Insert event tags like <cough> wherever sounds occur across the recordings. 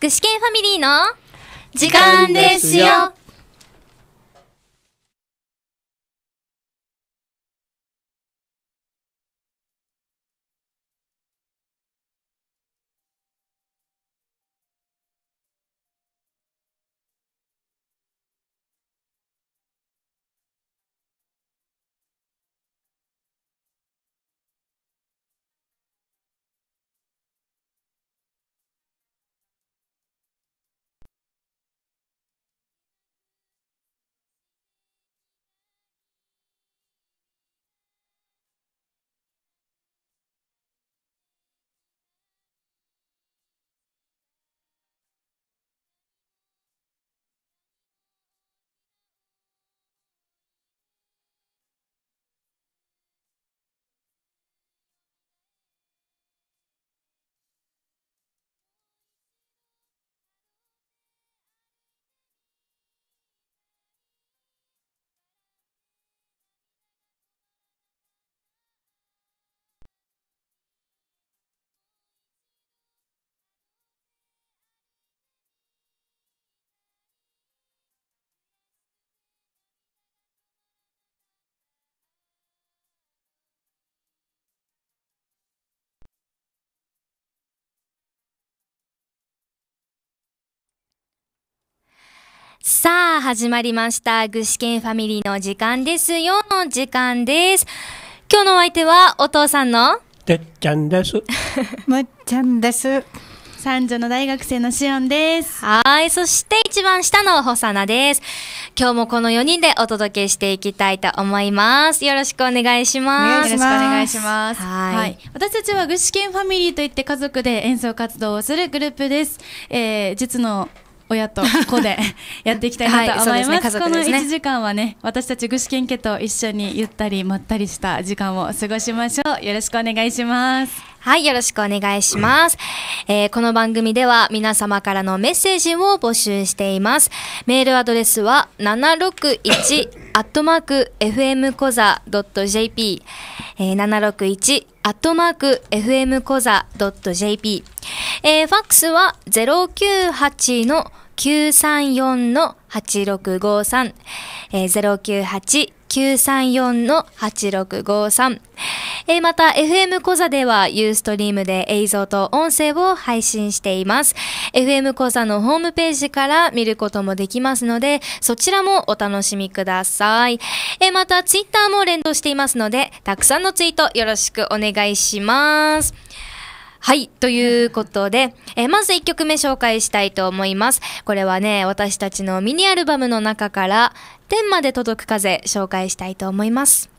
具志堅ファミリーの時間ですよさあ、始まりました。具志堅ファミリーの時間ですよの時間です。今日のお相手は、お父さんのてっちゃんです。<laughs> むっちゃんです。三女の大学生のしおんです。はい。そして一番下のほさなです。今日もこの4人でお届けしていきたいと思います。よろしくお願いします。よろしくお願いします。はいはい私たちは具志堅ファミリーといって家族で演奏活動をするグループです。えー、実の親と子で <laughs> やっていきたいなと思います,、はいすねね、この1時間はね私たち具志堅家と一緒にゆったりまったりした時間を過ごしましょうよろしくお願いしますはい、よろしくお願いします。えー、この番組では皆様からのメッセージを募集しています。メールアドレスは761アットマーク fmkoza.jp えー、761アットマーク FM コザ .jp。えー、ファックスは098の934の8653。えー、098えー、また、FM 講座では、ユーストリームで映像と音声を配信しています。FM 講座のホームページから見ることもできますので、そちらもお楽しみください。えー、また、ツイッターも連動していますので、たくさんのツイートよろしくお願いします。はい。ということで、えー、まず1曲目紹介したいと思います。これはね、私たちのミニアルバムの中から、天まで届く風紹介したいと思います。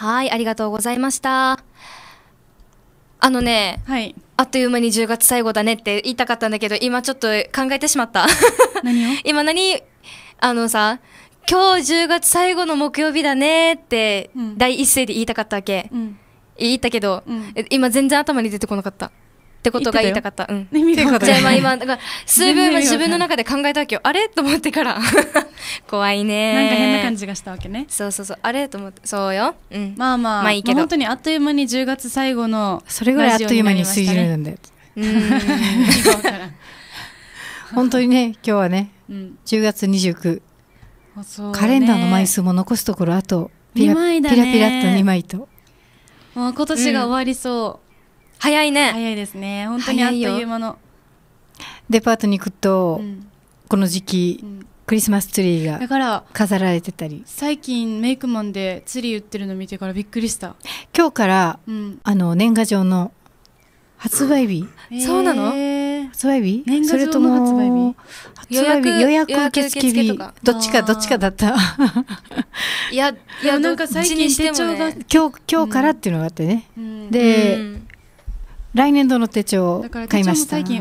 はい、ありがとうございました。あのね、はい、あっという間に10月最後だねって言いたかったんだけど、今ちょっと考えてしまった。何を <laughs> 今何、あのさ、今日10月最後の木曜日だねって第一声で言いたかったわけ、うん、言ったけど、うん、今全然頭に出てこなかったってことが言いたかった。うん。ね、じゃあ今、だから、数分自分の中で考えたわけよ。あれと思ってから。<laughs> 怖いね。なんか変な感じがしたわけね。そうそうそう。あれと思って。そうよ。うん。まあまあ、まあいいけど。本当にあっという間に10月最後の。それぐらいあっという間に水準なんだよ。うん。<laughs> 本当にね、今日はね、うん、10月29。カレンダーの枚数も残すところあとピラピラピラっと2枚ともう今年が終わりそう、早いね早いですね本当にあっという間のデパートに行くと、うん、この時期、うん、クリスマスツリーが飾られてたり最近メイクマンでツリー売ってるの見てからびっくりした今日から、うん、あの年賀状の発売日、そうなの、え発売日年賀状の発売日発予約予約受付日どっちかどっちかだったいやいやなんか最近手帳が、ね、今日今日からっていうのがあってね、で、来年度の手帳買いました最近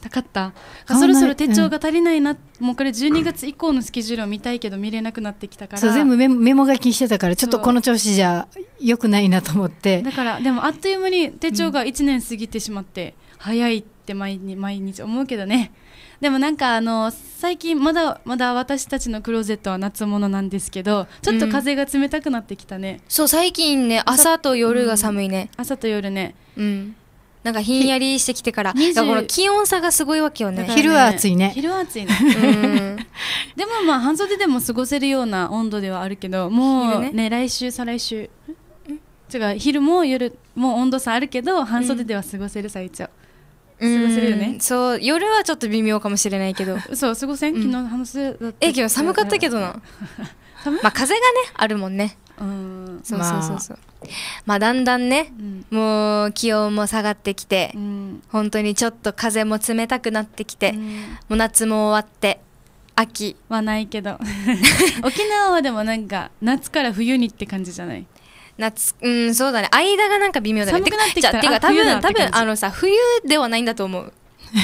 高かったそろそろ手帳が足りないな、うん、もうこれ12月以降のスケジュールを見たいけど見れなくなってきたから全部メモ書きしてたからちょっとこの調子じゃよくないなと思ってだからでもあっという間に手帳が1年過ぎてしまって、うん、早いって毎日思うけどねでもなんかあの最近まだまだ私たちのクローゼットは夏物なんですけどちょっと風が冷たくなってきたね、うん、そう最近ね朝と夜が寒いね、朝と夜ねうんなんかひんやりしてきてからだから気温差がすごいわけよね、ね、昼は暑いね昼は暑いねでもまあ半袖でも過ごせるような温度ではあるけどもうね、ね、来週再来週違う昼も夜も温度差あるけど半袖では過ごせるさ一応、うん、過ごせるよねそう夜はちょっと微妙かもしれないけどそう過ごせん、昨日半袖だったえ今日寒かったけどな <laughs> まあ風がねあるもんねうんそうそうそうそう、まあ、だんだんね、うん、もう気温も下がってきて、うん、本当にちょっと風も冷たくなってきて、うん、もう夏も終わって秋はないけど <laughs> 沖縄はでもなんか夏から冬にって感じじゃない夏うんそうだね間がなんか微妙だね寒くなってきたらてか多分多分あのさ冬ではないんだと思う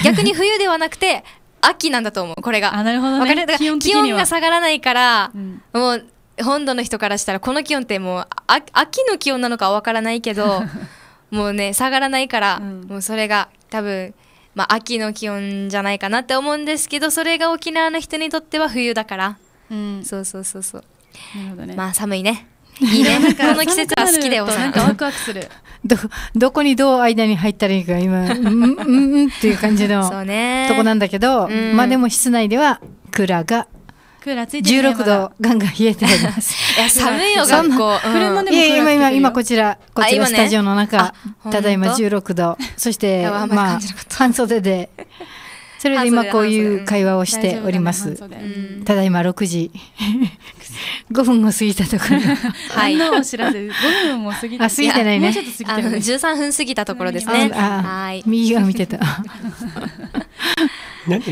逆に冬ではなくて <laughs> 秋なんだと思うこれがあなるほど、ね、気温が下がらないから、うん、もう本土の人からしたらこの気温ってもう秋の気温なのかわからないけど <laughs> もうね下がらないから、うん、もうそれが多分、まあ、秋の気温じゃないかなって思うんですけどそれが沖縄の人にとっては冬だから、うん、そうそうそうそうなるほど、ね、まあ寒いねいいねこの季節は好きだよ <laughs> なんかワクワクする <laughs> どどこにどう間に入ったらいいか今うんうんうんっていう感じのそう、ね、とこなんだけど、うん、まあでも室内では蔵がクーラーついてる、16度ガンガン冷えております <laughs> 寒いよ学校、うい今今今こちらこちらスタジオの中、ただいま16度そしてまあ半袖でそれで今こういう会話をしております。ただいま6時5 <laughs> 分を過ぎたところ。はい。のお知らせ。5分も過ぎあ過ぎてないね。あの13分過ぎたところですね。はい。右側見てた。<laughs>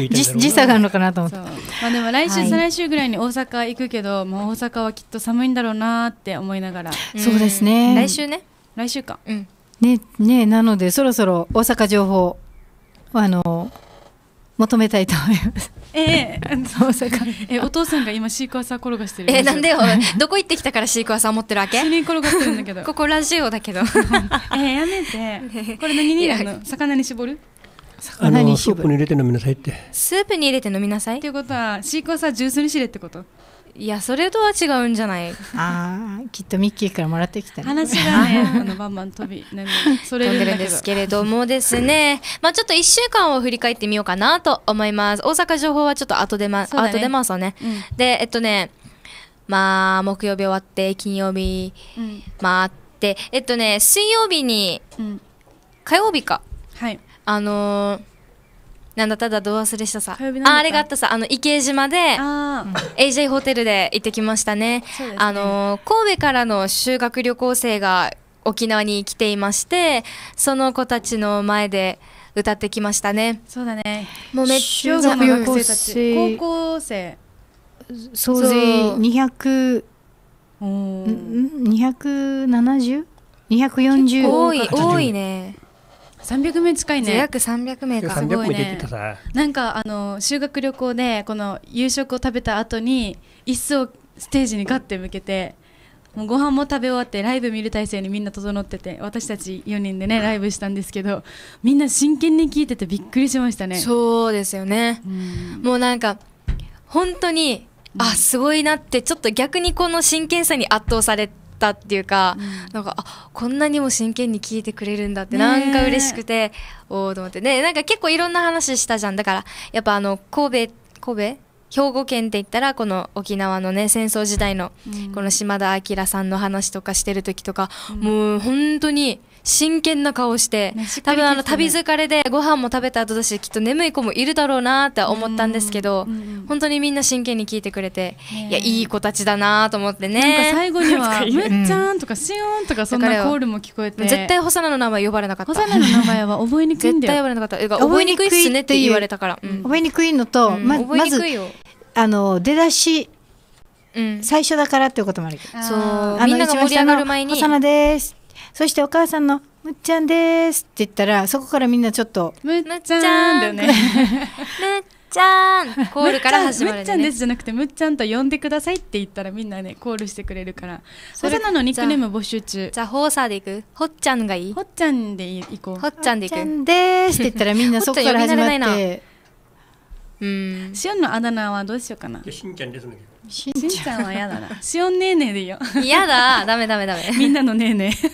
時差があるのかなと思ってまあでも来週、再来週ぐらいに大阪行くけど、もう大阪はきっと寒いんだろうなって思いながら、うん、そうですね来週ね来週か、うん、ねねなのでそろそろ大阪情報あの求めたいと思います。えー、大阪。え、お父さんが今シークワーサー転がしてる。えー、なんでよ。どこ行ってきたからシークワーサー持ってるわけ？一に転がってるんだけど。<laughs> ここラジオだけど。<laughs> えー、やめて。これ何に魚に絞る？あのスープに入れて飲みなさいってスープに入れて飲みなさいっていうことはシーコーサージュースにしれってこといやそれとは違うんじゃないああきっとミッキーからもらってきた、ね、話がねあのバンバン飛びそれ <laughs> るんですけれどもですねまあちょっと1週間を振り返ってみようかなと思います大阪情報はちょっと後でま、ね、後でますね、うん、でえっとねまあ木曜日終わって金曜日回って、うん、えっとね水曜日に、うん、火曜日かはいあのー、なんだただど忘れしたさああれがあったさあの池江島で AJ ホテルで行ってきましたね、ね、あのー、神戸からの修学旅行生が沖縄に来ていましてその子たちの前で歌ってきましたねそうだねもうめっちゃ学生たち高校生総勢200 270?240 多い多いね300名近いね約300名かすごいねなんかあの修学旅行でこの夕食を食べた後に椅子をステージにガッて向けてもうご飯も食べ終わってライブ見る体制にみんな整ってて私たち4人でねライブしたんですけどみんな真剣に聞いててびっくりしましたねそうですよね、うん、もうなんか本当にあすごいなってちょっと逆にこの真剣さに圧倒されったっていうか、うん、なんかあこんなにも真剣に聞いてくれるんだってなんか嬉しくて、おおと思ってねなんか結構いろんな話したじゃんだからやっぱあの神戸神戸兵庫県って言ったらこの沖縄のね戦争時代のこの島田明さんの話とかしてる時とか、うん、もう本当に真剣な顔して、ねし多分あの旅疲れでご飯も食べた後だしきっと眠い子もいるだろうなって思ったんですけど、本当にみんな真剣に聞いてくれて、いやいい子たちだなと思ってねなんか最後には「<laughs> むっちゃん」とか「しおん」とかそんなコールも聞こえて絶対ホサナの名前呼ばれなかったホサナの名前は覚えにくいんだよ絶対呼ばれなかった覚えにくいっすねって言われたから、覚えにくいのと、まずあの出だし、最初だからっていうこともあるけどそうみんなが盛り上がる前に「ホサナです」そしてお母さんの「むっちゃんです」って言ったらそこからみんなちょっと「むっちゃん」だよね。むっちゃんコールから始まる、ね、むっちゃんですじゃなくてむっちゃんと呼んでくださいって言ったらみんなねコールしてくれるからそれなのニックネーム募集中じゃあホーサーでいくほっちゃんがいいほっちゃんでいこうほっちゃんでいくほっちゃんですって言ったらみんな <laughs> そこから始まってうんしおんのあだ名はどうしようかなじゃしんちゃんですの、ねしんちゃんは嫌だな。しおんねーねーでいいよ。嫌だ、ダメダメダメ。みんなのねーねー。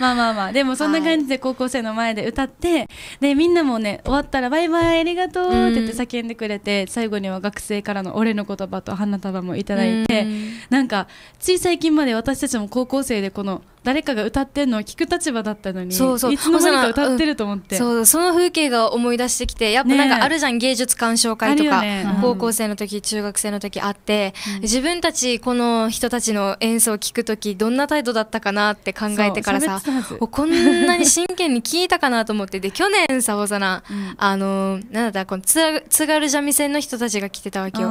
まあまあまあ、でもそんな感じで高校生の前で歌って、で、みんなもね、終わったらバイバイありがとうって言って叫んでくれて、最後には学生からの俺の言葉と花束もいただいて、んなんか、つい最近まで私たちも高校生でこの、誰かが歌ってるのを聞く立場だったのにそうそういつの間にか歌ってると思って、うん、その風景が思い出してきてやっぱなんかあるじゃん、ね、芸術鑑賞会とか、ねうん、高校生の時中学生の時あって、うん、自分たちこの人たちの演奏を聞く時どんな態度だったかなって考えてからさこんなに真剣に聞いたかなと思ってで去年さおさな、あのなんだこの津軽三味線の人たちが来てたわけよ。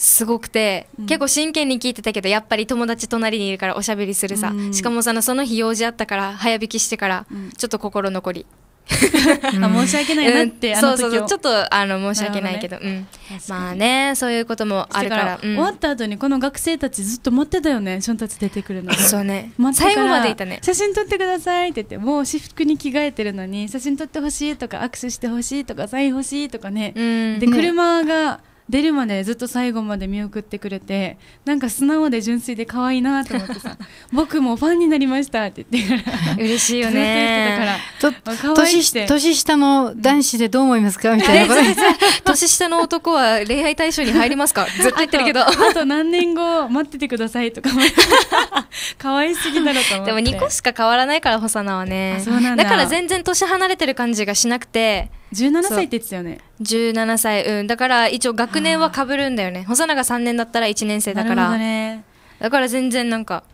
すごくて、うん、結構真剣に聞いてたけどやっぱり友達隣にいるからおしゃべりするさ、うん、しかもそのその日用事あったから早引きしてから、うん、ちょっと心残り <laughs> 申し訳ないなって、そうそうちょっとあの申し訳ないけど、ね、まあねそういうこともあるから終わった後にこの学生たちずっと待ってたよねションたち出てくるのそうね最後までいたね写真撮ってくださいって言ってもう私服に着替えてるのに写真撮ってほしいとか握手してほしいとかサインほしいとかね、で車が、出るまでずっと最後まで見送ってくれてなんか素直で純粋で可愛いなと思ってさ <laughs> 僕もファンになりましたって言って嬉しいよね年年下の男子でどう思いますかみたいな <laughs> 年下の男は恋愛対象に入りますかずっと言ってるけどあと何年後待っててくださいとか <laughs> 可愛すぎだろと思ってでも2個しか変わらないから細サはねだから全然年離れてる感じがしなくて17歳って言ってたよね17歳うんだから一応学年はかぶるんだよね細長3年だったら1年生だからね、だから全然なんか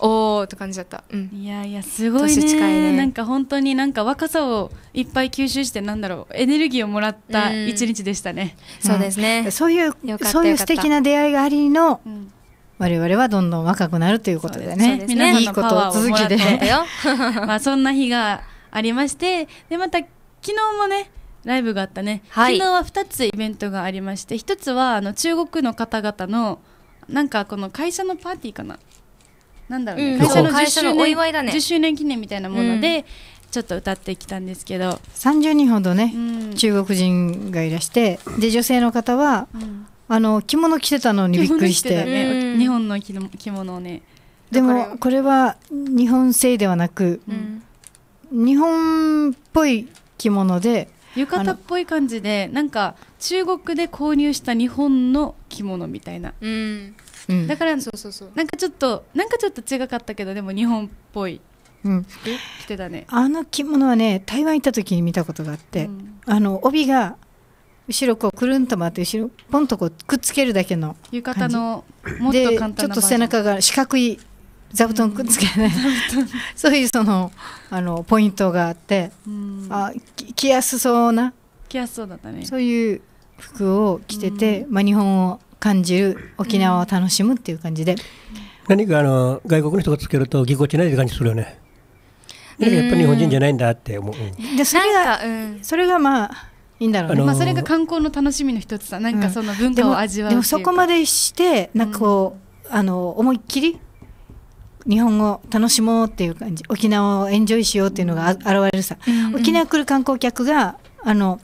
おーって感じだった、うん、いやいやすごいね近いねなんか本当になんか若さをいっぱい吸収してなんだろうエネルギーをもらった一日でしたね、うんうん、そうですね、そういうそういう素敵な出会いがありの、うん我々はどんどん若くなるということでね、ね、いいこと続きで <laughs> まあそんな日がありましてでまた昨日もねライブがあったね、はい、昨日は2つイベントがありまして1つはあの中国の方々のなんかこの会社のパーティーかななんだろうね、うん、会社の ,10 周年のお祝いだね10周年記念みたいなもので、うん、ちょっと歌ってきたんですけど30人ほどね、うん、中国人がいらしてで女性の方は、あの着物着てたのにびっくりしてね、日本の着物をねでもこれは日本製ではなく、日本っぽい着物で浴衣っぽい感じでなんか中国で購入した日本の着物みたいな、うん、だから、うん、そうそうそうなんかちょっとなんかちょっと違かったけどでも日本っぽいうん、着てたねあの着物はね台湾行った時に見たことがあって、うん、あの帯が後ろこうくるんと回って後ろポンとこうくっつけるだけの浴衣のもっと簡単なでちょっと背中が四角い座布団くっつけそういうそのあのポイントがあって、あ着やすそうな着やすそうだったねそういう服を着てて、まあ、日本を感じる沖縄を楽しむっていう感じで、何かあの外国の人がつけるとぎこちないって感じするよねだけやっぱり日本人じゃないんだって思う、うん、でそれが、うん、それがまあいいんだろうね、あのー、まあ、それが観光の楽しみの一つさなんかその文化を味わう、うん、でもそこまでしてなんかこう、あの思いっきり日本語楽しもうっていう感じ沖縄をエンジョイしようっていうのが現れるさ、うんうん、沖縄来る観光客があの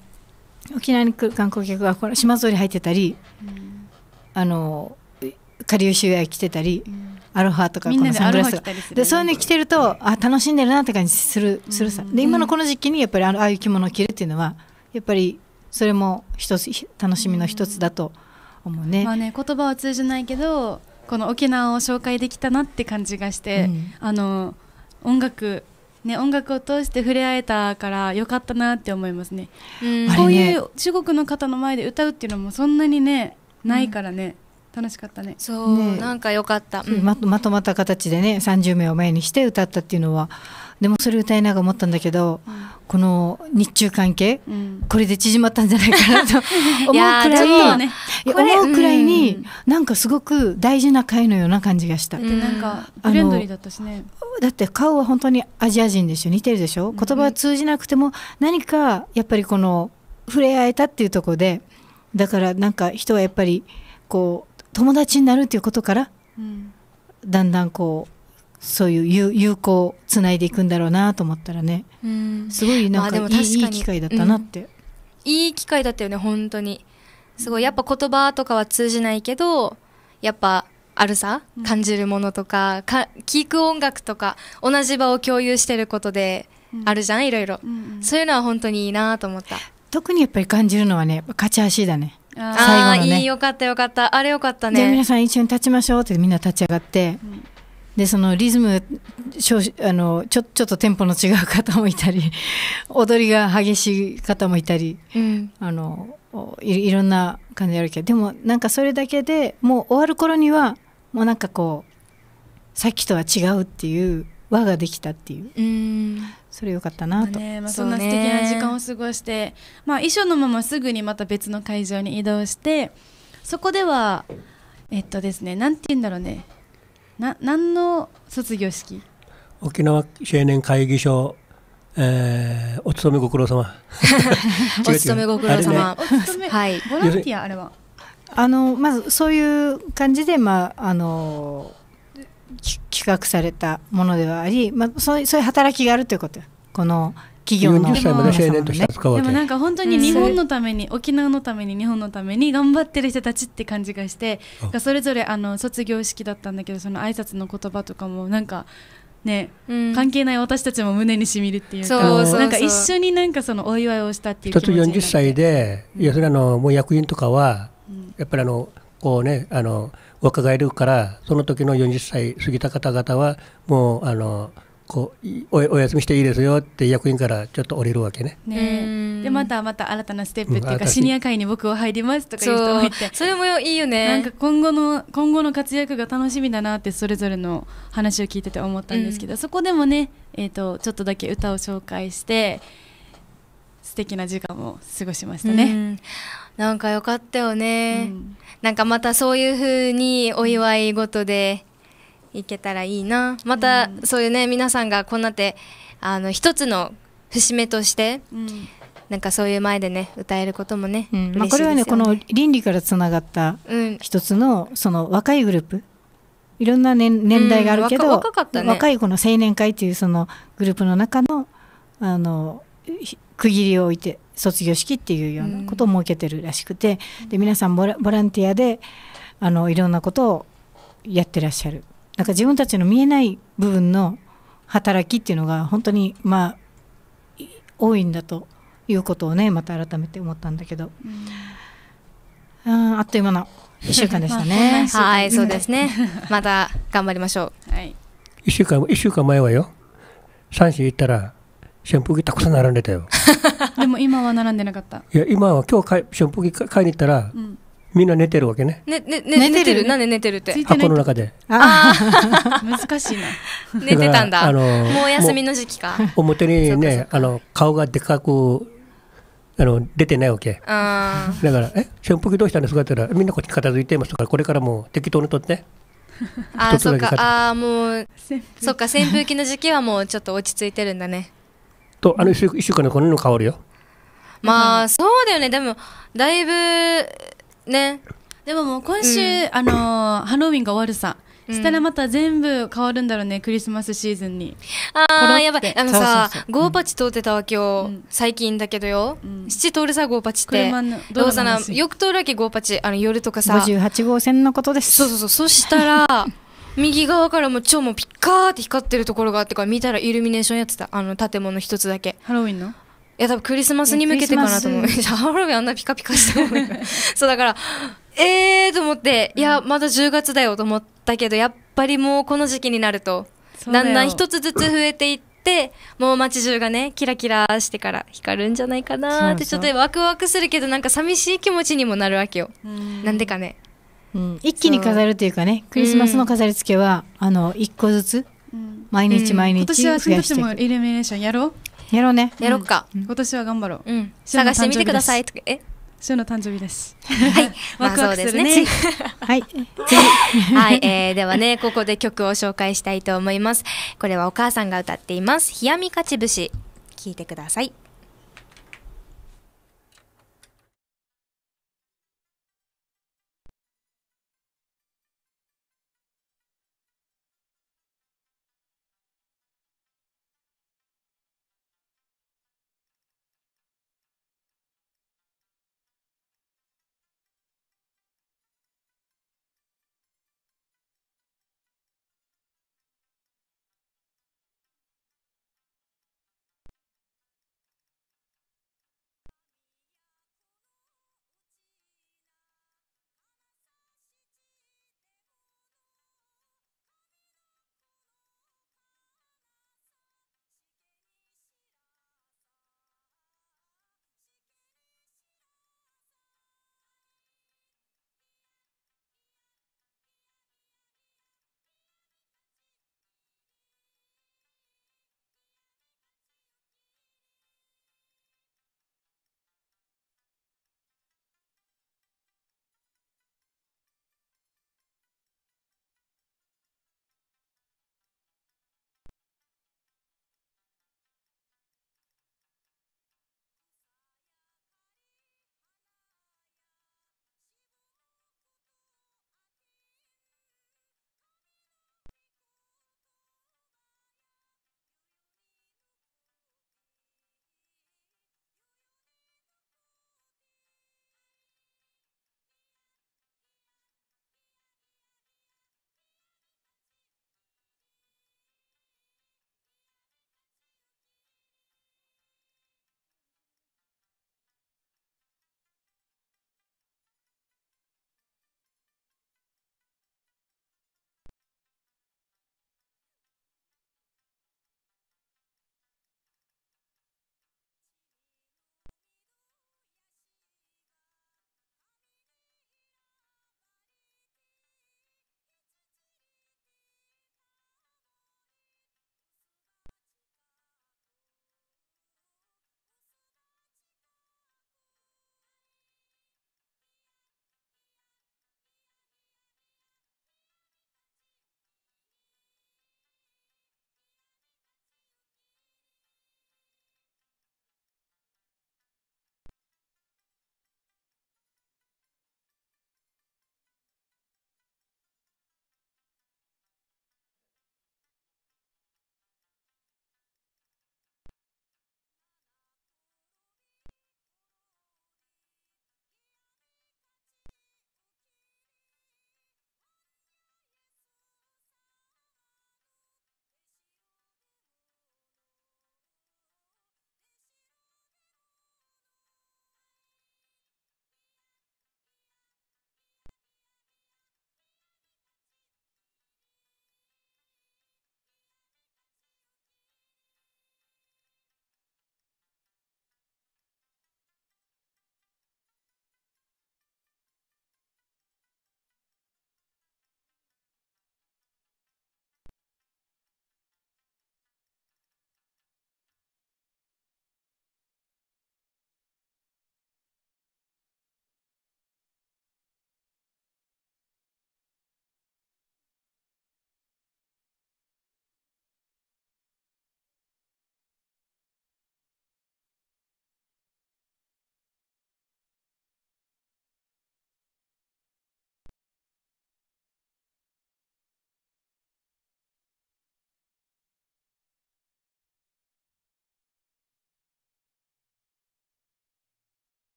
沖縄に来る観光客がこの島ぞり入ってたり、うん、あの下流周へ来てたり、うん、アロハとかこのサングラスとかでそういうの着てるとあ楽しんでるなって感じするするさ、で今のこの時期にやっぱりああいう着物を着るっていうのはやっぱりそれも一つ楽しみの一つだと思うね。まあね言葉は通じないけどこの沖縄を紹介できたなって感じがして、うん、あの音楽ね、音楽を通して触れ合えたから良かったなって思いますね、ね、こういう中国の方の前で歌うっていうのもそんなにねないからね、うん、楽しかったねそう、ね、なんか良かった、うん、まとまった形でね30名を前にして歌ったっていうのはでもそれ歌いながら思ったんだけど、うん、この日中関係、うん、これで縮まったんじゃないかなと <laughs> 思うくらいね、思うくらいに、うん、なんかすごく大事な会のような感じがした。でなんかフレンドリーだったしねだって顔は本当にアジア人でしょ似てるでしょ言葉は通じなくても何かやっぱりこの触れ合えたっていうとこでだからなんか人はやっぱりこう友達になるっていうことから、だんだんこうそういう有効をつないでいくんだろうなと思ったらね、うん、すごいなんかいい,、まあ、いい機会だったなって、うん、いい機会だったよね本当にすごいやっぱ言葉とかは通じないけどやっぱあるさ感じるものとかか聴く音楽とか同じ場を共有してることであるじゃんいろいろ、うんうん、そういうのは本当にいいなと思った特にやっぱり感じるのはね勝ち足だねああ、ね、いいよかったよかったあれよかったね皆さん一緒に立ちましょうってみんな立ち上がって、うんでそのリズムあのちょちょっとテンポの違う方もいたり <laughs> 踊りが激しい方もいたり、うん、あのいろんな感じあるけどでもなんかそれだけでもう終わる頃にはもうなんかこうさっきとは違うっていう輪ができたっていう。うんそれよかったなと、ねまあ、そんな素敵な時間を過ごして、ね、まあ、衣装のまますぐにまた別の会場に移動してそこではえっとですね何て言うんだろうねな何の卒業式沖縄青年会議所、えー、お勤めご苦労様 <laughs> お勤めご苦労様、ね、はいボランティアあれはあのまずそういう感じでまああの企画されたものではあり、まあ、そうそういう働きがあるということこの企業の40歳青年として扱うわけでもなんか本当に日本のために、うん、沖縄のために日本のために頑張ってる人たちって感じがして、うそれぞれあの卒業式だったんだけどその挨拶の言葉とかもなんかね、うん、関係ない私たちも胸にしみるっていうそうなんか一緒になんかそのお祝いをしたっていう気持ちになって1つ40歳で要するにあのもう役員とかは、やっぱりあのこうねあの若返るからその時の40歳過ぎた方々はもうあの。こうおお休みしていいですよって役員からちょっと降りるわけね。ねでまたまた新たなステップっていうかシニア会に僕は入りますとかいう人もいてそれもいいよねなんか今後の今後の活躍が楽しみだなってそれぞれの話を聞いてて思ったんですけど、うん、そこでもね、えーと、ちょっとだけ歌を紹介して素敵な時間を過ごしましたね。うんなんか良かったよね、うん、なんかまたそういうふうにお祝い事でいけたらいいなまた、そういうね皆さんがこんなってあの一つの節目として、なんかそういう前でね歌えることもね,、まあ、これはねこの倫理からつながった一つの,、その若いグループいろんな年年代があるけど、若いこの青年会っていうそのグループの中のあの区切りを置いて卒業式っていうようなことを設けてるらしくて、で皆さんボラボランティアであのいろんなことをやってらっしゃる。なんか自分たちの見えない部分の働きっていうのが本当にまあ多いんだということをねまた改めて思ったんだけど、うん、あっという間の1週間でしたねまあ、<laughs> はいそうですねまた頑張りましょう、はい、1週間1週間前はよ3週行ったら扇風機たくさん並んでたよ <laughs> でも今は並んでなかったいや今は今日扇風機買いに行ったら、うんみんな寝てるわけね。ね、ね、ね、寝てるなんで寝てるって。箱の中で。ああ、<laughs> 難しいな。<laughs> 寝てたんだ。あの、もう休みの時期か。表にね、あの、顔がでかく、あの、出てないわけ。だから、え、扇風機どうしたんですかって言ったら、みんなこっち片付いてますから、これからもう適当にとって。<laughs> あそっか、ああ、もう、そっか、扇風機の時期はもうちょっと落ち着いてるんだね。と、あの一週間のこの変香るよ。まあ、そうだよね。でも、だいぶ、ねでももう今週、うん、あのハロウィンが終わるさしたらまた全部変わるんだろうね、うん、クリスマスシーズンにああやばいあのさゴーパチ通ってたわけよ、うん、最近だけどよ、うん、七通るさゴーパチってどうさなよく通るわけゴーパチあの夜とかさ58号線のことですそうそうそうそしたら <laughs> 右側からも超もピッカーって光ってるところがあってから見たらイルミネーションやってたあの建物一つだけハロウィンのいや多分クリスマスに向けてかなと思う。シャーロビあんなピカピカしても <laughs> そうだから、ええー、と思って、いや、まだ10月だよと思ったけど、やっぱりもうこの時期になると、だんだん一つずつ増えていって、もう街中がね、キラキラしてから光るんじゃないかなってちょっとワクワクするけど、なんか寂しい気持ちにもなるわけよ。んなんでかね。うん、一気に飾るというかね、クリスマスの飾り付けは、あの、一個ずつ、毎日毎日増やして、うん、今年はその人もイルミネーションやろうやろうねやろうか、今年は頑張ろう、うん、探してみてくださいえ週の誕生日です。はい、<laughs> ワクワクするね。<laughs> はい、<laughs> はい、えー、ではね、ここで曲を紹介したいと思います。これはお母さんが歌っています。冷やみかち節、聞いてください。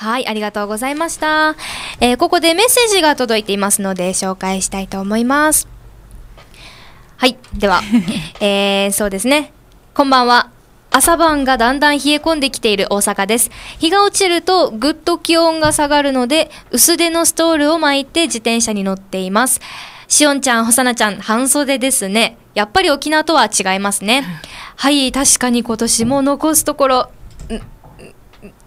はい、ありがとうございました。えー、ここでメッセージが届いていますので、紹介したいと思います。はい、では、<laughs> えー、そうですね。こんばんは。朝晩がだんだん冷え込んできている大阪です。日が落ちるとぐっと気温が下がるので、薄手のストールを巻いて自転車に乗っています。しおんちゃん、ほさなちゃん、半袖ですね。やっぱり沖縄とは違いますね。はい、確かに今年も残すところ、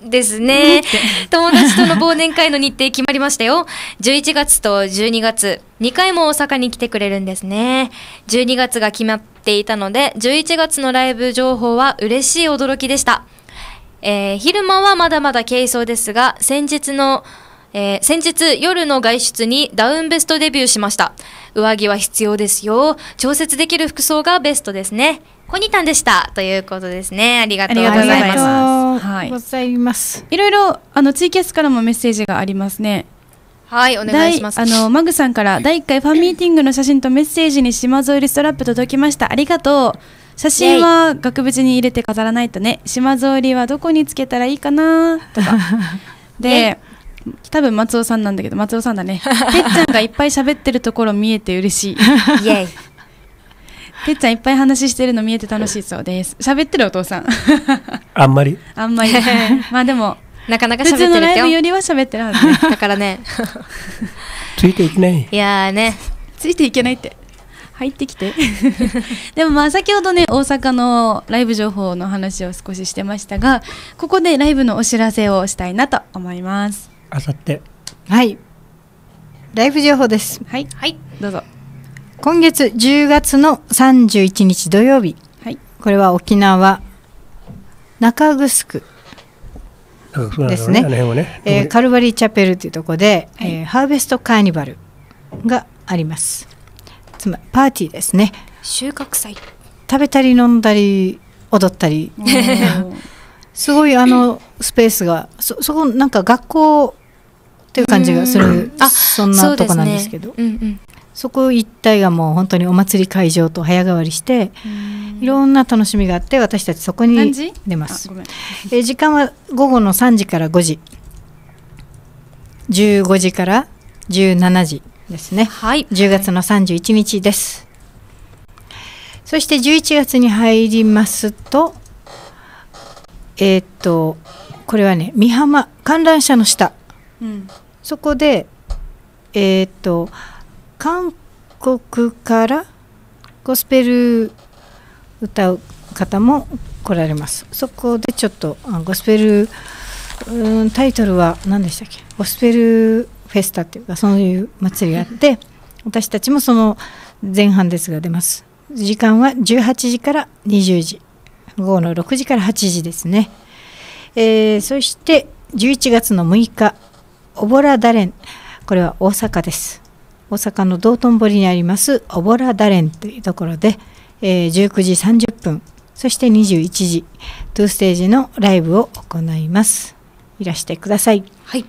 ですね。友達との忘年会の日程決まりましたよ。11月と12月、2回も大阪に来てくれるんですね。12月が決まっていたので、11月のライブ情報は嬉しい驚きでした。えー、昼間はまだまだ軽装ですが、先日の、えー、先日夜の外出にダウンベストデビューしました。上着は必要ですよ。調節できる服装がベストですね。コニタンでしたということですね。ありがとうございます。はい。ございます。いろいろあのツイキャスからもメッセージがありますね。はい、お願いします。あの、マグさんから、第1回ファンミーティングの写真とメッセージに島添リストラップ届きました。ありがとう。写真は額縁に入れて飾らないとね。島添りはどこにつけたらいいかなとか。<laughs> で、多分松尾さんなんだけど、松尾さんだね。てっちゃんがいっぱい喋ってるところ見えて嬉しい。<laughs> イイ。てっちゃんいっぱい話してるの見えて楽しいそうです喋ってるお父さん <laughs> あんまりあんまり <laughs> まあでもなかなか喋ってるよ普通のライブよりは喋ってるはず、ね、<laughs> だからねついていけないいやねついていけないって入ってきてでもまあ先ほどね大阪のライブ情報の話を少ししてましたがここでライブのお知らせをしたいなと思いますあさってはいライブ情報ですはい、はい、どうぞ今月10月の31日土曜日、はい、これは沖縄中城ですねねね、えー、カルバリーチャペルというところで、はい、えー、ハーベストカーニバルがありますつまりパーティーですね収穫祭食べたり飲んだり踊ったり <laughs> すごいあのスペースがそそこなんか学校っていう感じがする、うん、あそんなとこなんですけど、うんうん、そこ一帯がもう本当にお祭り会場と早変わりしていろんな楽しみがあって私たちそこに出ますえ時間は午後の3時から5時15時から17時ですね、はい、10月の31日です、はい、そして11月に入りますとえー、っとこれはね美浜観覧車の下、うん、そこでえー、っと韓国からゴスペル歌う方も来られますそこでちょっとゴスペルタイトルは何でしたっけゴスペルフェスタっていうかそういう祭りがあって私たちもその前半ですが出ます時間は18時から20時午後の6時から8時ですね、えー、そして11月の6日オボラダレンこれは大阪です大阪の道頓堀にありますおぼらだれんというところで、えー、19時30分そして21時2ステージのライブを行いますいらしてください、はい、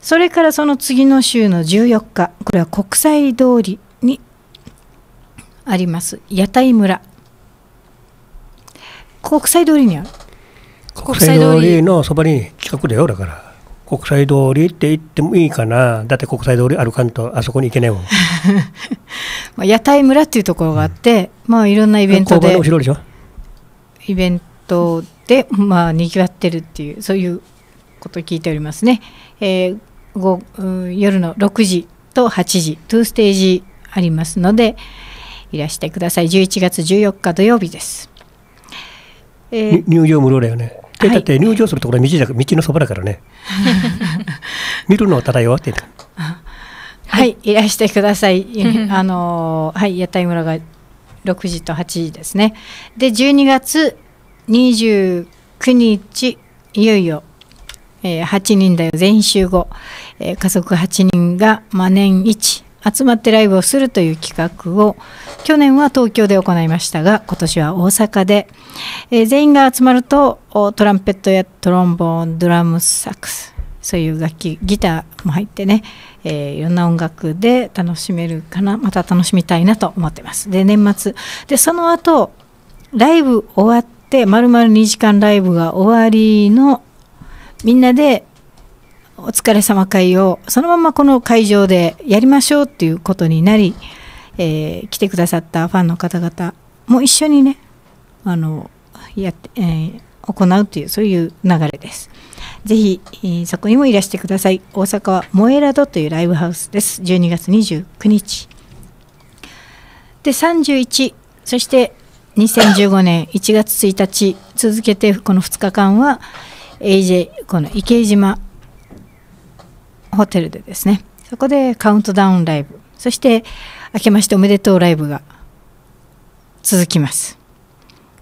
それからその次の週の14日これは国際通りにあります屋台村国際通りにある国際通りのそばに近くだよだから国際通りって言ってもいいかなだって国際通り歩かんとあそこに行けないもん <laughs> まあ屋台村っていうところがあって、うん、まあいろんなイベントでイベントでまあにぎわってるっていうそういうことを聞いておりますね、えー、ん、夜の6時と8時2ステージありますのでいらしてください11月14日土曜日です、えー、入場無料だよねで、だって入場するところは道だ道のそばだからね。<laughs> 見るのはただって。はい、いらしてください。<laughs> あのー、はい、屋台村が6時と8時ですね。で、12月29日、いよいよ、えー、8人だよ、全員集合。えー、家族8人が、まあ、年1、集まってライブをするという企画を去年は東京で行いましたが今年は大阪で、えー、全員が集まるとトランペットやトロンボーンドラムサックスそういう楽器ギターも入ってね、えー、いろんな音楽で楽しめるかなまた楽しみたいなと思ってますで年末でその後ライブ終わってまるまる2時間ライブが終わりのみんなでお疲れ様会をそのままこの会場でやりましょうっていうことになり、えー、来てくださったファンの方々も一緒にねあのやって、えー、行うというそういう流れです。ぜひ、えー、そこにもいらしてください。大阪はモエラドというライブハウスです。12月29日。で、31、そして2015年1月1日、続けてこの2日間は、AJ、この池江島ホテルでですねそこでカウントダウンライブそして明けましておめでとうライブが続きます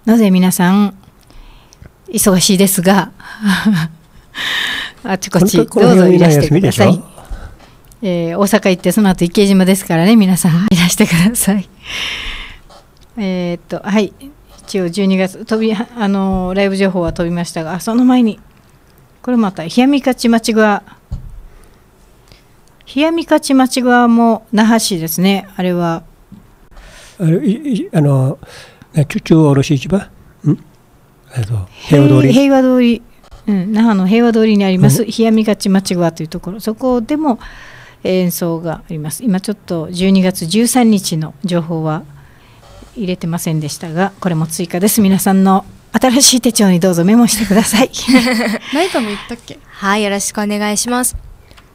なぜ皆さん忙しいですが <laughs> あちこちどうぞいらしてください、えー、大阪行ってその後池島ですからね皆さんいらしてください <laughs> えっとはい一応12月飛びあのライブ情報は飛びましたがその前にこれまた冷やみかち町が冷やみかち町側も那覇市ですねあれはあの中央卸市場平和通り平和通り、うん、那覇の平和通りにあります冷やみかち町側というところそこでも演奏があります今ちょっと12月13日の情報は入れてませんでしたがこれも追加です皆さんの新しい手帳にどうぞメモしてくださいナイトも言ったっけはいよろしくお願いします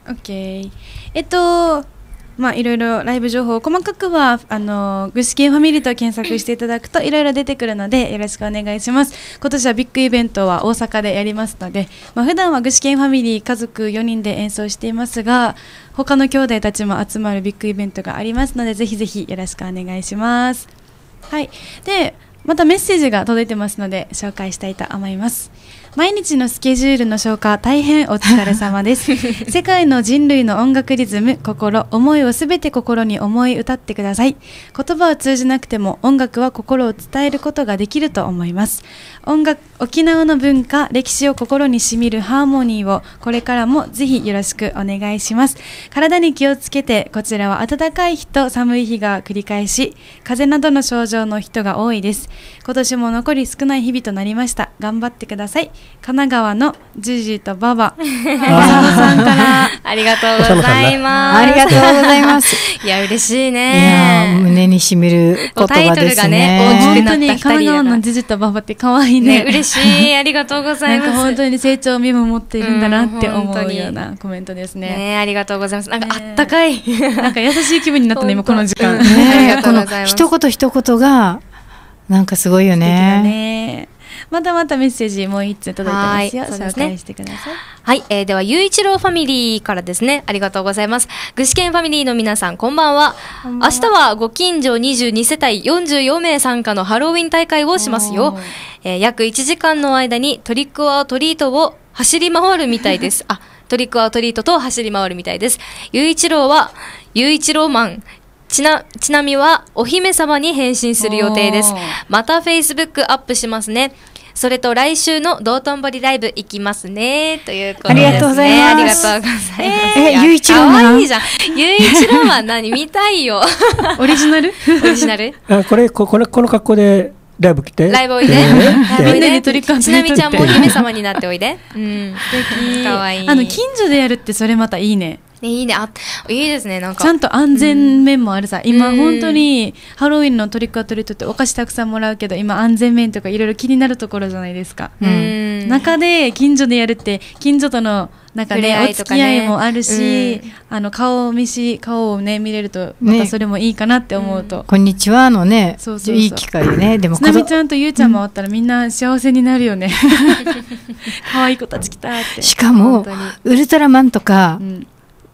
OK えっとまあ、いろいろライブ情報細かくはあの具志堅ファミリーと検索していただくといろいろ出てくるのでよろしくお願いします今年はビッグイベントは大阪でやりますので、まあ、普段は具志堅ファミリー家族4人で演奏していますが他の兄弟たちも集まるビッグイベントがありますのでぜひぜひよろしくお願いしますはいでまたメッセージが届いてますので紹介したいと思います。毎日のスケジュールの消化大変お疲れ様です <laughs> 世界の人類の音楽リズム心思いをすべて心に思い歌ってください言葉を通じなくても音楽は心を伝えることができると思います音楽沖縄の文化歴史を心にしみるハーモニーをこれからもぜひよろしくお願いします体に気をつけてこちらは暖かい日と寒い日が繰り返し風邪などの症状の人が多いです今年も残り少ない日々となりました頑張ってください神奈川のジジとババありがとうございます。ありがとうございます。<laughs> いや嬉しいね。い胸にしみる言葉ですね。ね大きくなった神奈川のジジとババって可愛いね。ね嬉しい。<laughs> ありがとうございます。本当に成長を見守っているんだなって思うようなコメントですね。ねありがとうございます。なんかあったかい。なんか優しい気分になったね今この時間。ねこの一言一言がなんかすごいよね。ねまたまたメッセージもう一通届いてますよ。すね、紹介してください。はい、えー、では雄一郎ファミリーからですね、ありがとうございます。具志堅ファミリーの皆さん、こんばんは。んんは明日はご近所22世帯44名参加のハロウィン大会をしますよ。えー、約1時間の間にトリックアトリートを走り回るみたいです。あ、トリックアトリートと走り回るみたいです。雄一郎は、雄一郎マン、ちな、ちなみは、お姫様に変身する予定です。また Facebook アップしますね。それと来週の道頓堀ライブ行きますねということで、ありがとうございます。ありがとうございます。えー、ゆいちろんは可いじゃん。ゆういちろんは何見たいよ。<laughs> オリジナル？オリジナル？あこれここれこの格好でライブ来て。ライブおいで。みんなで取りちなみちゃんもお姫様になっておいで。うん。素敵。かわいい。あの、近所でやるってそれまたいいね。ね、いいね。あ、いいですね。なんか。ちゃんと安全面もあるさ。うん、今、本当に、ハロウィンのトリックアトリートってお菓子たくさんもらうけど、今、安全面とかいろいろ気になるところじゃないですか。うん。中で、近所でやるって、近所とのなんかね、お付き合いもあるし、あの顔見し顔をね見れるとまたそれもいいかなって思うと、こんにちはのねそうそういい機会ねでもかなみちゃんとゆうちゃんもあったらみんな幸せになるよね <laughs> 可愛い子たち来たってしかもウルトラマンとか、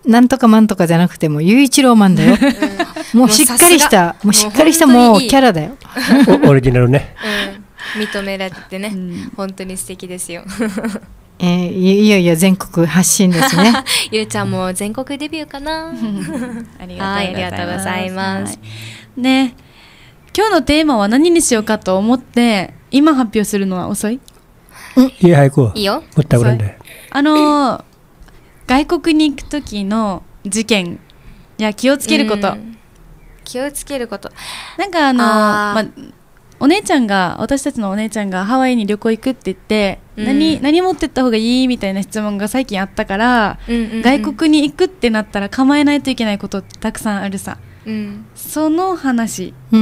なんとかマンとかじゃなくてもちろうマンだよ、もうしっかりしたもうしっかりしたもうキャラだよオリジナルね、<laughs> 認められてね、本当に素敵ですよえー、いよいよ全国発信ですね。<laughs> ゆうちゃんも全国デビューかな。<laughs> ありがとうございます。ね、今日のテーマは何にしようかと思って、今発表するのは遅い。いや、行こいいよ。もったくらんで。あのー、外国に行く時の事件や気をつけること。気をつけること。なんかあのー、まあ。お姉ちゃんが私たちのお姉ちゃんがハワイに旅行行くって言って、うん、何何持ってった方がいいみたいな質問が最近あったから、うんうんうん、外国に行くってなったら構えないといけないことってたくさんあるさ、うん、その話を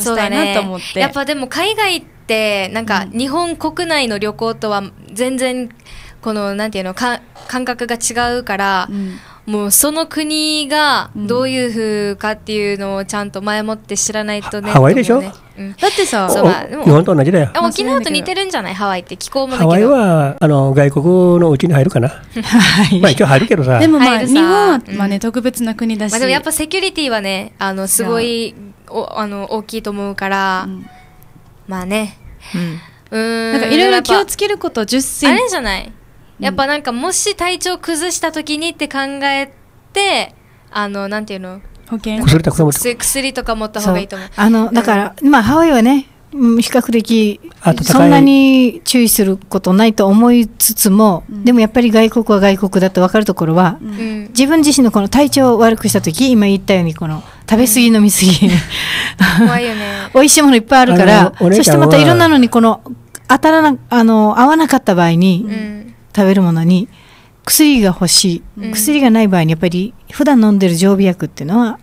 したいなと思って、ね、やっぱでも海外ってなんか日本国内の旅行とは全然このなんていうのか感覚が違うから、うんもうその国がどういうふうかっていうのをちゃんと前もって知らないとね。ハワイでしょ、だってさ、日本と同じだよ。沖縄と似てるんじゃないハワイって気候もハワイはあの外国のうちに入るかな。まあ一応入るけどさ。でもまあ日本は、ね、特別な国だし。でもやっぱセキュリティはね、あのすごいおあの大きいと思うから、まあね。うん。うんなんかいろいろ気をつけること10選あれじゃないやっぱなんかもし体調崩した時にって考えて、あの、なんていうの保険薬とか持薬とか持った方がいいと思う。あの、だから、まあ、ハワイはね、比較的そんなに注意することないと思いつつも、うん、でもやっぱり外国は外国だと分かるところは、うん、自分自身のこの体調を悪くした時今言ったようにこの食べ過ぎ飲み過ぎ、怖いよね <laughs> 美味しいものいっぱいあるからそしてまたいろんなのにこの当たらなあの合わなかった場合に、食べるものに薬が欲しい、薬がない場合にやっぱり普段飲んでる常備薬っていうのは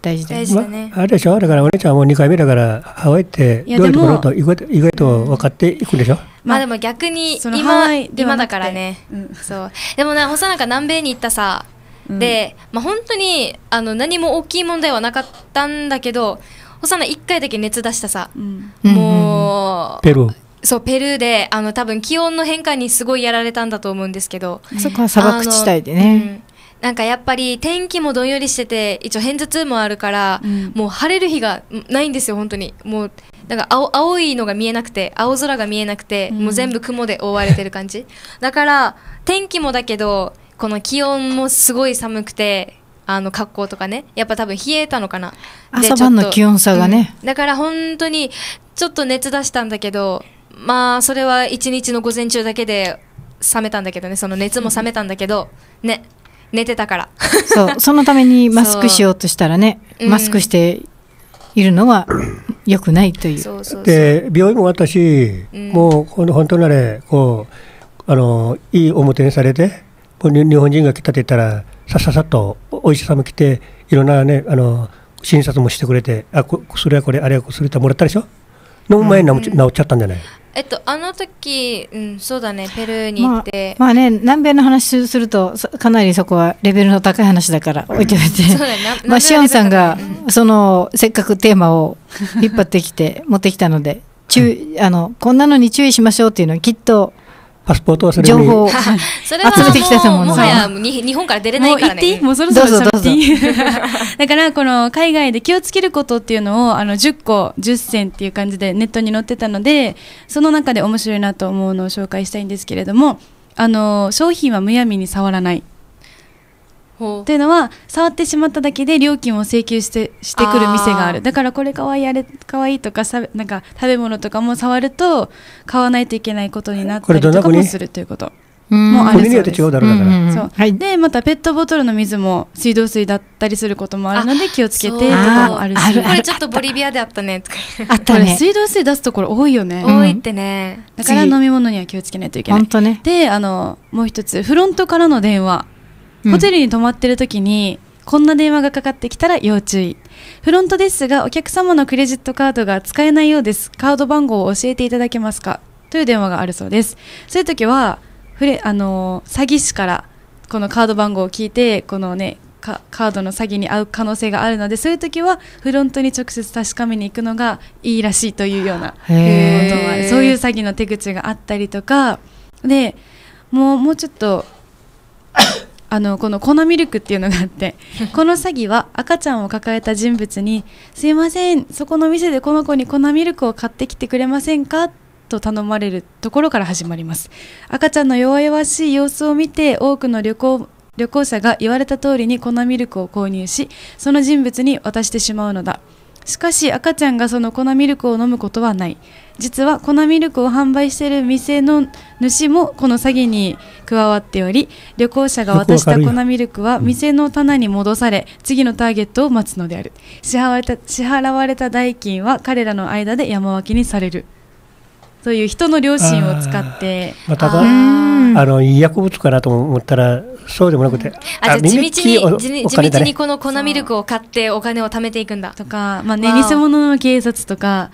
大事だよね、まあ、れでしょだからお姉ちゃんもう2回目だからハワイってどういうところと意外と意外と分かっていくんでしょ、まあでも逆に今今だからね、うん、そうでもな細なんか南米に行ったさで、まあ、本当にあの何も大きい問題はなかったんだけど幼1回だけ熱出したさ、うん、もう、うん、ペルーそうペルーであの多分気温の変化にすごいやられたんだと思うんですけどそこは砂漠地帯でね、なんかやっぱり天気もどんよりしてて一応偏頭痛もあるから、うん、もう晴れる日がないんですよ本当にもうなんか青青いのが見えなくて青空が見えなくて、うん、もう全部雲で覆われてる感じだから天気もだけどこの気温もすごい寒くてあの格好とかねやっぱ多分冷えたのかな朝晩の気温差がね、だから本当にちょっと熱出したんだけどまあ、それは一日の午前中だけで冷めたんだけどね、その熱も冷めたんだけど、ね、寝てたから。そう、<laughs> そのためにマスクしようとしたらね、マスクしているのは良くないという。そうそうそうで、病院も私、うん、もう、この本当なれ、こう、あの、いい表にされて、もう日本人が来たって言ったら、さささっとお医者さんも来て、いろんなね、あの、診察もしてくれて、あ、こそれはこれ、あれはこれ、それってもらったでしょの前に治っちゃったんじゃない、うんえっと、あの時、うん、そうだね、ペルーに行って、まあ、まあね、南米の話すると、かなりそこはレベルの高い話だから、置いておいて、<laughs> まあ、シオンさんが、その、せっかくテーマを引っ張ってきて、持ってきたので、注意、あの、こんなのに注意しましょうっていうのは、きっと、パスポート忘れ情報 <laughs> は集めてきたと思うのもはや日本から出れないからね。もうっていいもうそろそろっていい <laughs> だからこの海外で気をつけることっていうのをあの10個10選っていう感じでネットに載ってたのでその中で面白いなと思うのを紹介したいんですけれどもあの商品はむやみに触らないっていうのは触ってしまっただけで料金を請求してしてくる店があるだからこれかわいいあれかわいいとかさなんか食べ物とかも触ると買わないといけないことになったりとかもするということもあるです、うううでまたペットボトルの水も水道水だったりすることもあるので気をつけてとかもあるしこれちょっとボリビアであったねとかあったね水道水出すところ多いよね多いってねだから飲み物には気をつけないといけない、ね、であのもう一つフロントからの電話ホテルに泊まってる時にこんな電話がかかってきたら要注意フロントですがお客様のクレジットカードが使えないようですカード番号を教えていただけますかという電話があるそうですそういう時はフレあの詐欺師からこのカード番号を聞いてこのねカードの詐欺に遭う可能性があるのでそういう時はフロントに直接確かめに行くのがいいらしいというようなそういう詐欺の手口があったりとかでもうもうちょっとあのこの粉ミルクっていうのがあって <laughs> この詐欺は赤ちゃんを抱えた人物に「すいませんそこの店でこの子に粉ミルクを買ってきてくれませんか?」と頼まれるところから始まります赤ちゃんの弱々しい様子を見て多くの旅行旅行者が言われた通りに粉ミルクを購入しその人物に渡してしまうのだしかし赤ちゃんがその粉ミルクを飲むことはない実は粉ミルクを販売している店の主もこの詐欺に加わっており旅行者が渡した粉ミルクは店の棚に戻され次のターゲットを待つのである支払われた代金は彼らの間で山分けにされるそういう人の良心を使って。あまたあの薬物かなと思ったらそうでもなくて。あじゃ地道に、地道にこの粉ミルクを買ってお金を貯めていくんだ。とか、まあね、偽物の警察とか、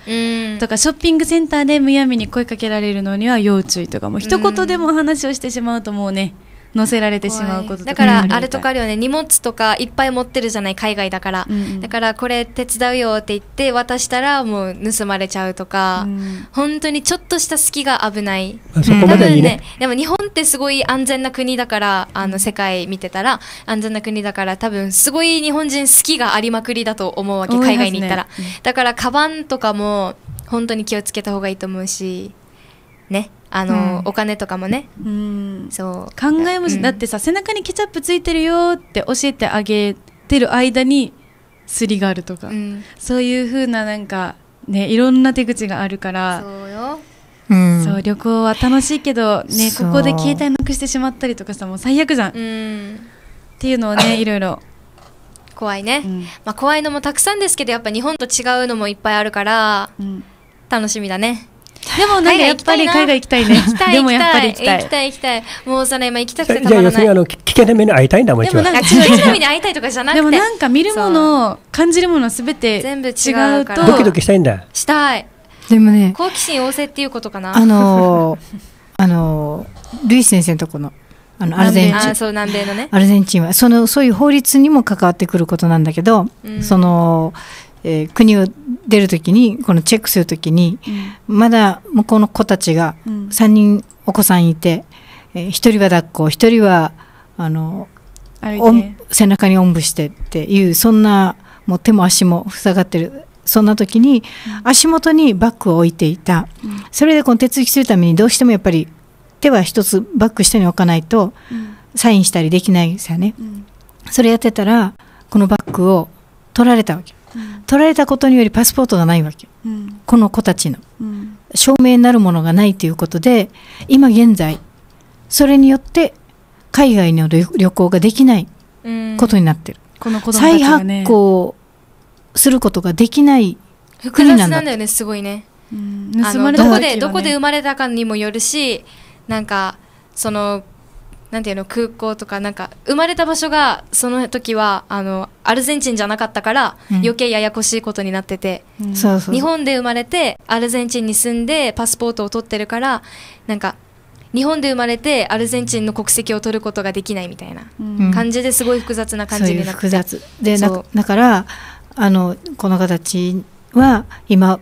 とかショッピングセンターでむやみに声かけられるのには要注意とかも一言でも話をしてしまうともうね。うん乗せられてしまうことだからあれとかあるよね荷物とかいっぱい持ってるじゃない海外だから、うんだからこれ手伝うよって言って渡したらもう盗まれちゃうとか、うん、本当にちょっとした隙が危ない、うん、でね、でも日本ってすごい安全な国だからあの世界見てたら安全な国だから多分すごい日本人好きがありまくりだと思うわけ海外に行ったら、ねうん、だからカバンとかも本当に気をつけた方がいいと思うしねあの、うん、お金とかもね、うん、そう考えもし、だってさ背中にケチャップついてるよって教えてあげてる間にすりがあるとか、うん、そういうふうななんかねいろんな手口があるからそうようん、そう旅行は楽しいけど、ね、ここで携帯なくしてしまったりとかさもう最悪じゃん、っていうのをねいろいろ怖いね、うん、まあ、怖いのもたくさんですけどやっぱ日本と違うのもいっぱいあるから、楽しみだねでもなんかやっぱり海外行きたいね。<laughs> 行きたい、行きたい。行きたい、行きたい。もうさ、今行きたくてたまらない。じゃあ、要あの、危険な目に会いたいんだもん、でもなんか、違ちなみに会いたいとかじゃなくて。でもなんか見るもの、感じるものすべて全部違うと。ドキドキしたいんだ。したい。でもね。好奇心旺盛っていうことかな。あの、<laughs> あの、ルイ先生のとこの。あのアルゼンチンあそう南米の、ね、アルゼンチンはそのそういう法律にも関わってくることなんだけど、そのえー、国を出る時にこのチェックする時に、まだ向こうの子たちが3人お子さんいて、えー、1人は抱っこ1人はあの背中におんぶしてっていうそんなもう手も足も塞がってるそんな時に足元にバッグを置いていた、うん、それでこの手続きするためにどうしてもやっぱり手は一つバッグ下に置かないとサインしたりできないですよね、うん、それやってたらこのバッグを取られたわけ取られたことによりパスポートがないわけ、うん、この子たちの、うん、証明になるものがないということで今現在それによって海外の旅行ができないことになってる、この子ね、再発行することができない国なんだ複雑なんだよねすごいね,、うん、盗まれたねどこでどこで生まれたかにもよるしなんかそのなんていうの空港とかなんか生まれた場所がその時はあのアルゼンチンじゃなかったから、余計ややこしいことになってて、うん、日本で生まれてアルゼンチンに住んでパスポートを取ってるからなんか日本で生まれてアルゼンチンの国籍を取ることができないみたいな感じですごい複雑な感じになって、うん、複雑でだからあのこの形は今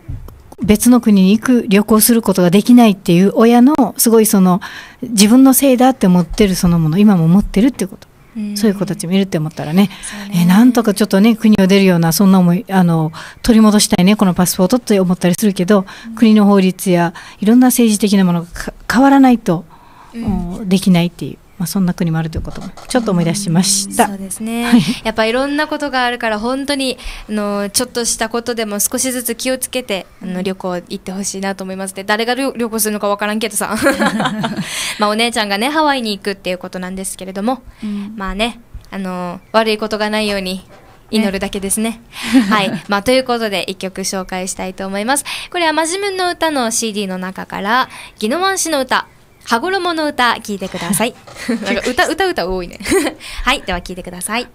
別の国に行く旅行することができないっていう親のすごいその自分のせいだって思ってるそのもの今も持ってるってこと。そういう子たちもいるって思ったらね、ねえなんとかちょっとね、国を出るような、そんな思い、あの、取り戻したいね、このパスポートって思ったりするけど、国の法律やいろんな政治的なものが変わらないと、うん、できないっていう。まあ、そんな国もあるということもちょっと思い出しました、うん、そうですね、はい、やっぱいろんなことがあるから本当にあのちょっとしたことでも少しずつ気をつけてあの旅行行ってほしいなと思いますで誰が旅行するのかわからんけどさ <laughs> <laughs> まあお姉ちゃんがねハワイに行くっていうことなんですけれども、うん、まあねあの悪いことがないように祈るだけですね。<laughs> はい。まあ、ということで、一曲紹介したいと思います。これは、マジムンの歌の CD の中から、宜野湾市の歌、羽衣の歌聞いてくださいなんか歌歌歌多いねはいでは聞いてください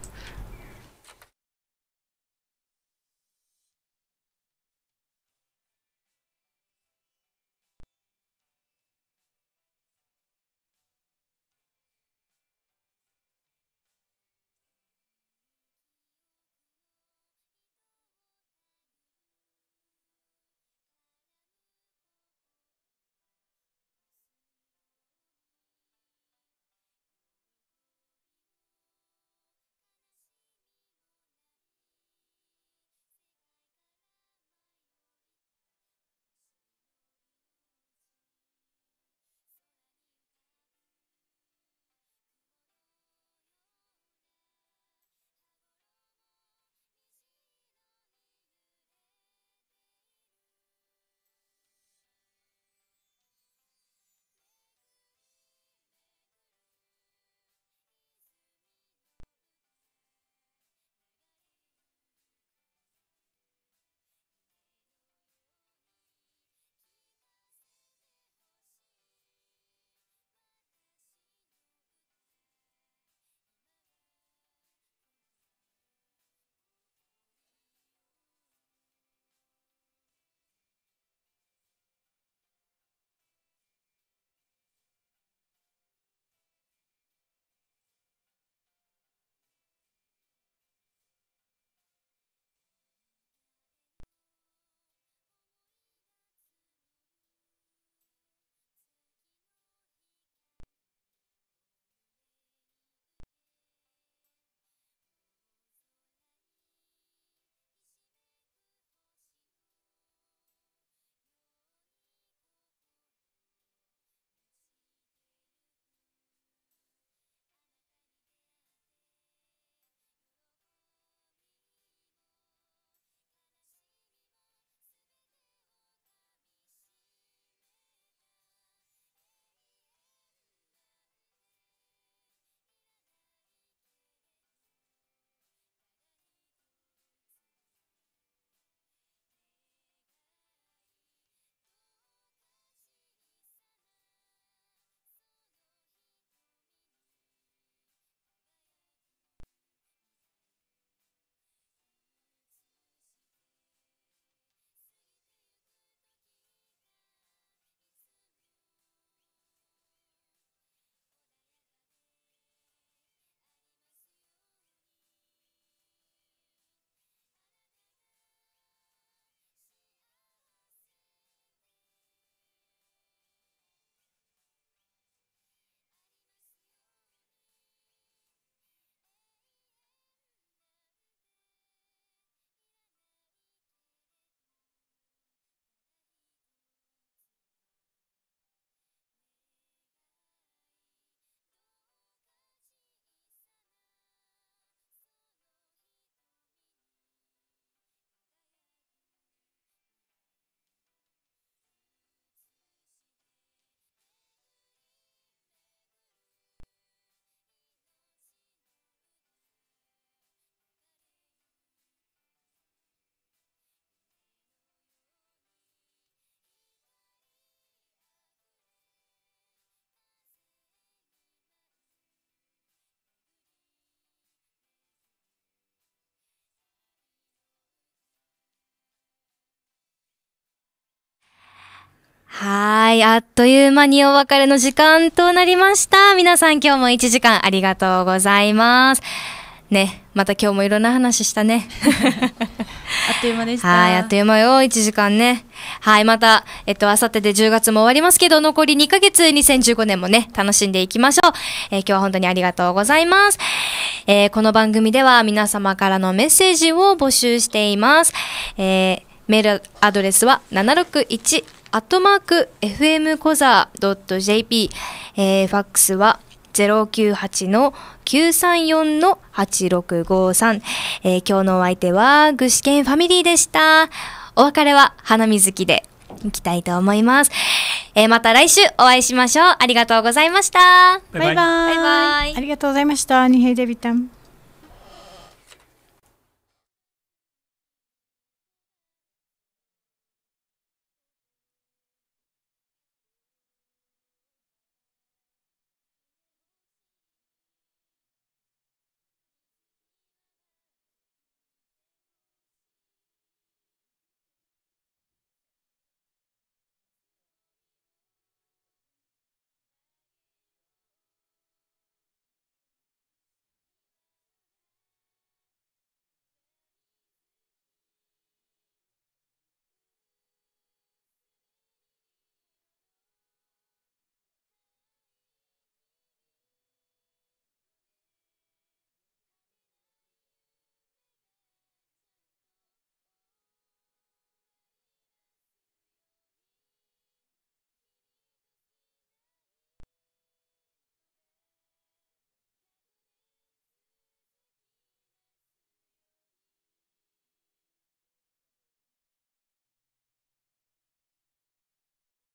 はい。あっという間にお別れの時間となりました。皆さん今日も1時間ありがとうございます。ね、また今日もいろんな話したね。<laughs> あっという間でした。はい、あっという間よ、1時間ね。はい、また、えっと、あさってで10月も終わりますけど、残り2ヶ月、2015年もね、楽しんでいきましょう。えー、今日は本当にありがとうございます。えー、この番組では皆様からのメッセージを募集しています。えー、メールアドレスは761アットマーク FM コザー .jp、えー、ファックスは098の934の8653、え今日のお相手は具志堅ファミリーでした。お別れは花水木でいきたいと思います。えー、また来週お会いしましょう。ありがとうございました。バイバイ。バイバイありがとうございました。ニヘイデビタン。